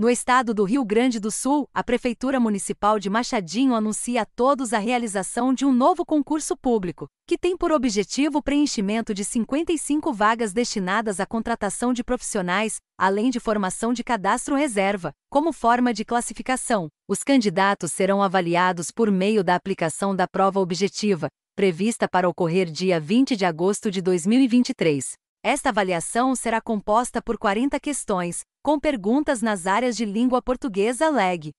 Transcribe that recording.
No estado do Rio Grande do Sul, a Prefeitura Municipal de Machadinho anuncia a todos a realização de um novo concurso público, que tem por objetivo o preenchimento de 55 vagas destinadas à contratação de profissionais, além de formação de cadastro reserva, como forma de classificação. Os candidatos serão avaliados por meio da aplicação da prova objetiva, prevista para ocorrer dia 20 de agosto de 2023. Esta avaliação será composta por 40 questões, com perguntas nas áreas de língua portuguesa LEG,